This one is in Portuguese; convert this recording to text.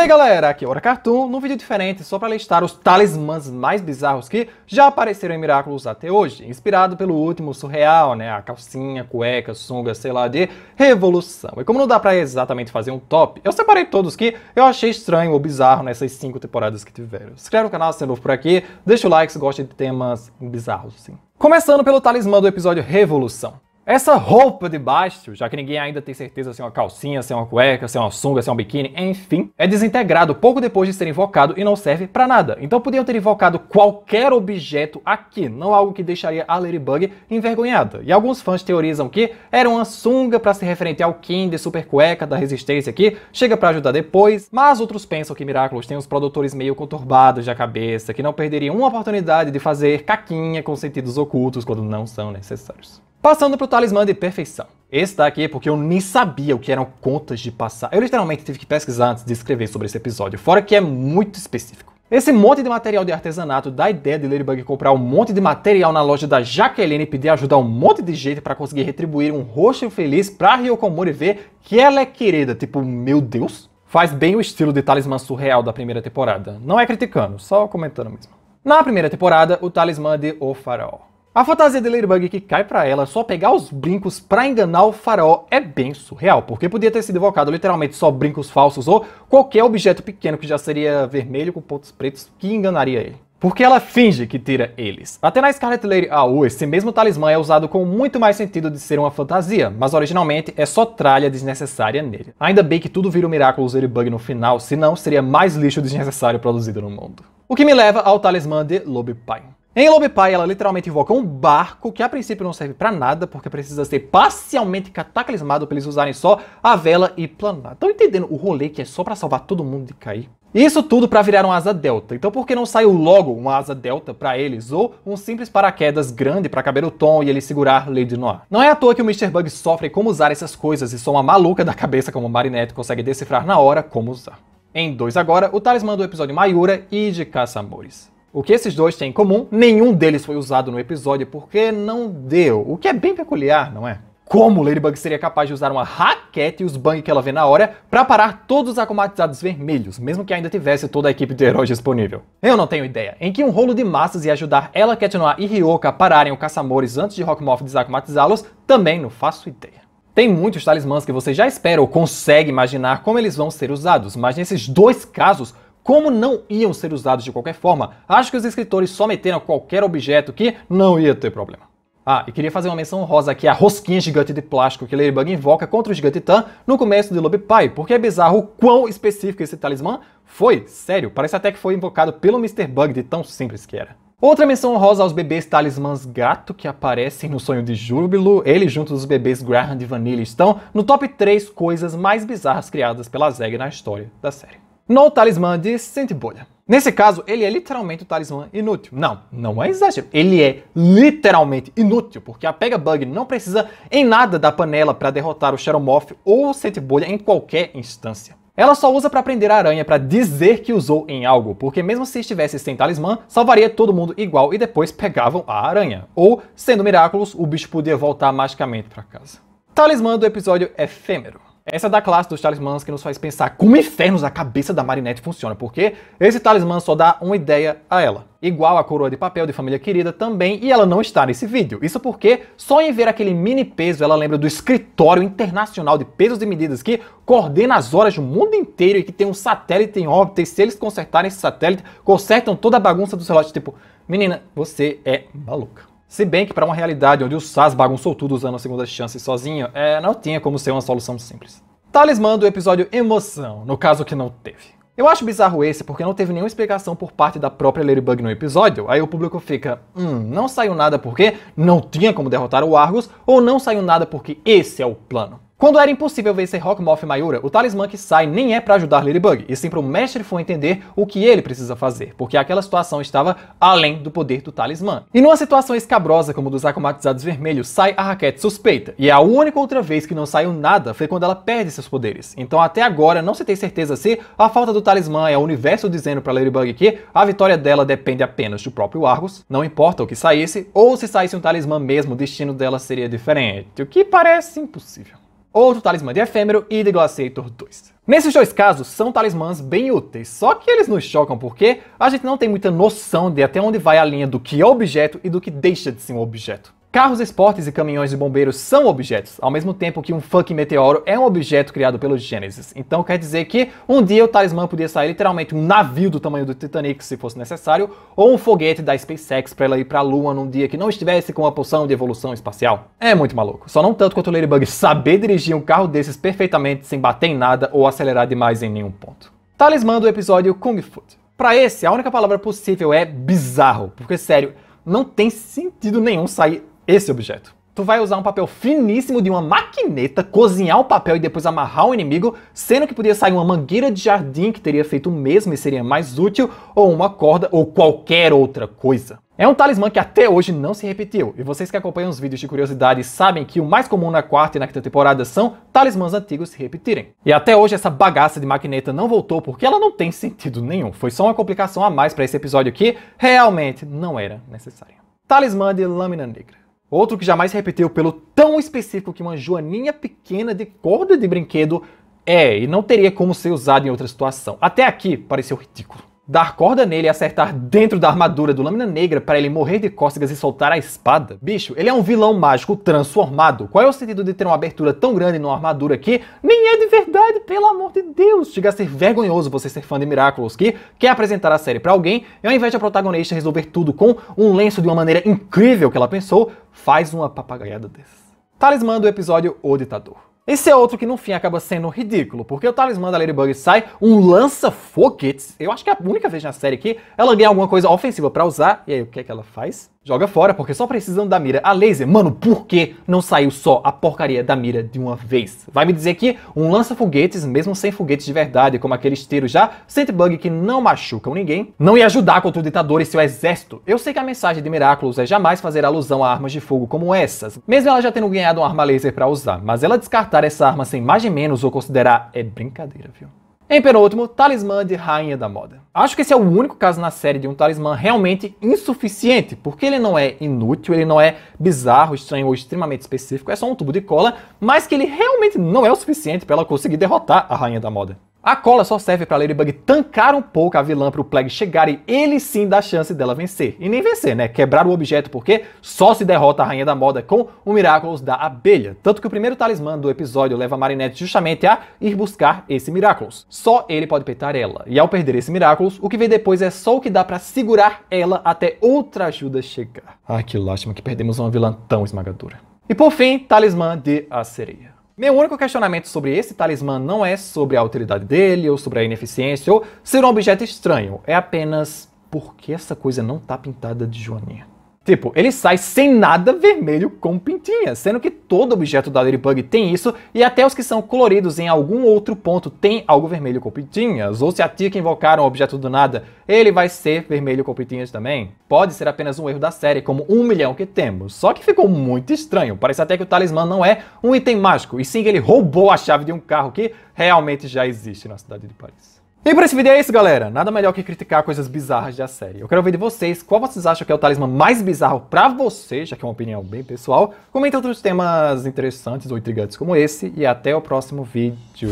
aí galera, aqui é o Cartoon, num vídeo diferente só para listar os talismãs mais bizarros que já apareceram em Miraculous até hoje, inspirado pelo último surreal, né, a calcinha, cueca, sunga, sei lá, de revolução. E como não dá para exatamente fazer um top, eu separei todos que eu achei estranho ou bizarro nessas cinco temporadas que tiveram. Se inscreve no canal se é novo por aqui, deixa o like se gosta de temas bizarros, assim. Começando pelo talismã do episódio Revolução. Essa roupa de baixo, já que ninguém ainda tem certeza se é uma calcinha, se é uma cueca, se é uma sunga, se é um biquíni, enfim, é desintegrado pouco depois de ser invocado e não serve para nada. Então podiam ter invocado qualquer objeto aqui, não algo que deixaria a Ladybug envergonhada. E alguns fãs teorizam que era uma sunga para se referente ao King de super cueca da resistência aqui, chega para ajudar depois, mas outros pensam que Miraculous tem os produtores meio conturbados de cabeça, que não perderiam uma oportunidade de fazer caquinha com sentidos ocultos quando não são necessários. Passando pro talismã de perfeição. Esse tá aqui é porque eu nem sabia o que eram contas de passar. Eu literalmente tive que pesquisar antes de escrever sobre esse episódio, fora que é muito específico. Esse monte de material de artesanato dá a ideia de Ladybug comprar um monte de material na loja da Jaqueline e pedir ajuda a um monte de gente para conseguir retribuir um rosto feliz pra Ryokomori ver que ela é querida. Tipo, meu Deus? Faz bem o estilo de talismã surreal da primeira temporada. Não é criticando, só comentando mesmo. Na primeira temporada, o talismã de O Farol. A fantasia de Ladybug que cai para ela só pegar os brincos para enganar o faraó é bem surreal, porque podia ter sido evocado literalmente só brincos falsos ou qualquer objeto pequeno que já seria vermelho com pontos pretos que enganaria ele. Porque ela finge que tira eles. Até na Scarlet Lady AU, ah, esse mesmo talismã é usado com muito mais sentido de ser uma fantasia, mas originalmente é só tralha desnecessária nele. Ainda bem que tudo vira um Miraculous Ladybug no final, senão seria mais lixo desnecessário produzido no mundo. O que me leva ao talismã de Pine. Em Pie ela literalmente invoca um barco que a princípio não serve para nada, porque precisa ser parcialmente cataclismado para eles usarem só a vela e planar. Estão entendendo o rolê que é só para salvar todo mundo de cair? Isso tudo para virar um asa delta. Então por que não saiu logo uma asa delta para eles ou um simples paraquedas grande para caber o Tom e ele segurar Lady Noir? Não é à toa que o Mr. Bug sofre como usar essas coisas e só uma maluca da cabeça como Marinette consegue decifrar na hora como usar. Em 2 agora, o talismã do episódio Mayura e de Caça-Amores. O que esses dois têm em comum? Nenhum deles foi usado no episódio porque não deu, o que é bem peculiar, não é? Como Ladybug seria capaz de usar uma raquete e os bangs que ela vê na hora para parar todos os acomatizados vermelhos, mesmo que ainda tivesse toda a equipe de heróis disponível? Eu não tenho ideia. Em que um rolo de massas ia ajudar ela, Cat Noir e Ryoka a pararem o caçamores antes de Rockmoth desacomatizá-los, também não faço ideia. Tem muitos talismãs que você já espera ou consegue imaginar como eles vão ser usados, mas nesses dois casos como não iam ser usados de qualquer forma, acho que os escritores só meteram qualquer objeto que não ia ter problema. Ah, e queria fazer uma menção rosa aqui à rosquinha gigante de plástico que Ladybug invoca contra o gigante Tan no começo de Lobby Pie, porque é bizarro o quão específico esse talismã foi, sério, parece até que foi invocado pelo Mr. Bug de tão simples que era. Outra menção honrosa aos bebês talismãs gato que aparecem no sonho de Júbilo. Ele, junto dos bebês Graham e Vanilla, estão no top 3 coisas mais bizarras criadas pela Zeg na história da série no talismã de Centibolha. Nesse caso, ele é literalmente o talismã inútil. Não, não é exagero. Ele é literalmente inútil, porque a Pega Bug não precisa em nada da panela para derrotar o Xeromorph ou o Centibolha em qualquer instância. Ela só usa para prender a aranha para dizer que usou em algo, porque mesmo se estivesse sem talismã, salvaria todo mundo igual e depois pegavam a aranha. Ou, sendo Miraculous, o bicho podia voltar magicamente para casa. Talismã do episódio efêmero. Essa é da classe dos talismãs que nos faz pensar como infernos a cabeça da Marinette funciona, porque esse talismã só dá uma ideia a ela. Igual a coroa de papel de família querida também, e ela não está nesse vídeo. Isso porque só em ver aquele mini peso ela lembra do Escritório Internacional de Pesos e Medidas que coordena as horas do mundo inteiro e que tem um satélite em órbita, e se eles consertarem esse satélite, consertam toda a bagunça do relógio. Tipo, menina, você é maluca. Se bem que para uma realidade onde o SAS bagunçou tudo usando a segunda chance sozinho, é, não tinha como ser uma solução simples. Talismã do episódio Emoção, no caso que não teve. Eu acho bizarro esse porque não teve nenhuma explicação por parte da própria Ladybug no episódio, aí o público fica, hum, não saiu nada porque não tinha como derrotar o Argus, ou não saiu nada porque esse é o plano. Quando era impossível vencer Rockmoth Mayura, o talismã que sai nem é para ajudar Ladybug, e sim para o mestre Fu entender o que ele precisa fazer, porque aquela situação estava além do poder do talismã. E numa situação escabrosa como dos acromatizados vermelhos, sai a raquete suspeita, e a única outra vez que não saiu nada foi quando ela perde seus poderes. Então até agora não se tem certeza se a falta do talismã é o universo dizendo para Ladybug que a vitória dela depende apenas do próprio Argus, não importa o que saísse, ou se saísse um talismã mesmo, o destino dela seria diferente, o que parece impossível outro talismã de efêmero e de Glaciator 2. Nesses dois casos, são talismãs bem úteis, só que eles nos chocam porque a gente não tem muita noção de até onde vai a linha do que é objeto e do que deixa de ser um objeto. Carros esportes e caminhões de bombeiros são objetos, ao mesmo tempo que um funk meteoro é um objeto criado pelo Gênesis. Então quer dizer que um dia o talismã podia sair literalmente um navio do tamanho do Titanic, se fosse necessário, ou um foguete da SpaceX para ela ir para a Lua num dia que não estivesse com uma poção de evolução espacial. É muito maluco. Só não tanto quanto o Ladybug saber dirigir um carro desses perfeitamente sem bater em nada ou acelerar demais em nenhum ponto. Talismã do episódio Kung Fu. Para esse, a única palavra possível é bizarro, porque sério, não tem sentido nenhum sair esse objeto. Tu vai usar um papel finíssimo de uma maquineta, cozinhar o papel e depois amarrar o inimigo, sendo que podia sair uma mangueira de jardim que teria feito o mesmo e seria mais útil, ou uma corda, ou qualquer outra coisa. É um talismã que até hoje não se repetiu, e vocês que acompanham os vídeos de curiosidade sabem que o mais comum na quarta e na quinta temporada são talismãs antigos se repetirem. E até hoje essa bagaça de maquineta não voltou porque ela não tem sentido nenhum, foi só uma complicação a mais para esse episódio que realmente não era necessária. Talismã de Lâmina Negra. Outro que jamais repetiu pelo tão específico que uma joaninha pequena de corda de brinquedo é, e não teria como ser usado em outra situação. Até aqui pareceu ridículo dar corda nele e acertar dentro da armadura do Lâmina Negra para ele morrer de cócegas e soltar a espada? Bicho, ele é um vilão mágico transformado. Qual é o sentido de ter uma abertura tão grande numa armadura que nem é de verdade, pelo amor de Deus? Chega a ser vergonhoso você ser fã de Miraculous que quer apresentar a série para alguém e ao invés de a protagonista resolver tudo com um lenço de uma maneira incrível que ela pensou, faz uma papagaiada dessas. Talismã do episódio O Ditador. Esse é outro que no fim acaba sendo ridículo, porque o talismã da Ladybug sai, um lança foguetes. Eu acho que é a única vez na série que ela ganha alguma coisa ofensiva para usar. E aí, o que é que ela faz? Joga fora, porque só precisando da mira a laser. Mano, por que não saiu só a porcaria da mira de uma vez? Vai me dizer que um lança-foguetes, mesmo sem foguetes de verdade, como aqueles tiros já sente bug que não machucam ninguém, não ia ajudar contra o ditador e seu exército? Eu sei que a mensagem de Miraculous é jamais fazer alusão a armas de fogo como essas, mesmo ela já tendo ganhado uma arma laser para usar, mas ela descartar essa arma sem mais nem menos ou considerar é brincadeira, viu? Em penúltimo, talismã de rainha da moda. Acho que esse é o único caso na série de um talismã realmente insuficiente, porque ele não é inútil, ele não é bizarro, estranho ou extremamente específico, é só um tubo de cola, mas que ele realmente não é o suficiente para ela conseguir derrotar a rainha da moda. A cola só serve para Ladybug tancar um pouco a vilã para o Plague chegar e ele sim dá chance dela vencer. E nem vencer, né? Quebrar o objeto porque só se derrota a Rainha da Moda com o Miraculous da Abelha. Tanto que o primeiro talismã do episódio leva a Marinette justamente a ir buscar esse Miraculous. Só ele pode peitar ela. E ao perder esse Miraculous, o que vem depois é só o que dá para segurar ela até outra ajuda chegar. Ai, que lástima que perdemos uma vilã tão esmagadora. E por fim, talismã de a sereia. Meu único questionamento sobre esse talismã não é sobre a utilidade dele, ou sobre a ineficiência, ou ser um objeto estranho. É apenas por que essa coisa não tá pintada de joaninha. Tipo, ele sai sem nada vermelho com pintinha, sendo que todo objeto da Ladybug tem isso, e até os que são coloridos em algum outro ponto tem algo vermelho com pintinhas, ou se a Tika invocar um objeto do nada, ele vai ser vermelho com pintinhas também. Pode ser apenas um erro da série, como um milhão que temos, só que ficou muito estranho, parece até que o talismã não é um item mágico, e sim que ele roubou a chave de um carro que realmente já existe na cidade de Paris. E por esse vídeo é isso, galera. Nada melhor que criticar coisas bizarras da série. Eu quero ouvir de vocês qual vocês acham que é o talismã mais bizarro pra você, já que é uma opinião bem pessoal. Comenta outros temas interessantes ou intrigantes como esse. E até o próximo vídeo.